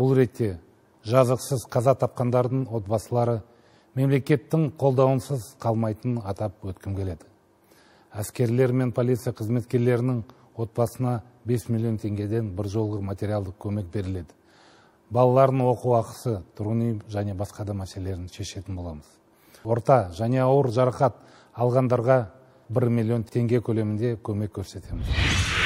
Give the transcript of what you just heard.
бұл ретте жазықсыз қаза тапқандардың отбасылары мемлекеттің қолдауынсыз қалмайтынын атап өткім келеді әскерлер мен полиция қызметкерлерінің отбасына 5 миллион теңгеден бір жолғы материалдық көмек беріледі балалардың оқу ақысы тұрғын және басқа да мәселелерін шешетін боламыз орта және ауыр жарақат алғандарға 1 миллион теңге көлемінде көмек көрсетеміз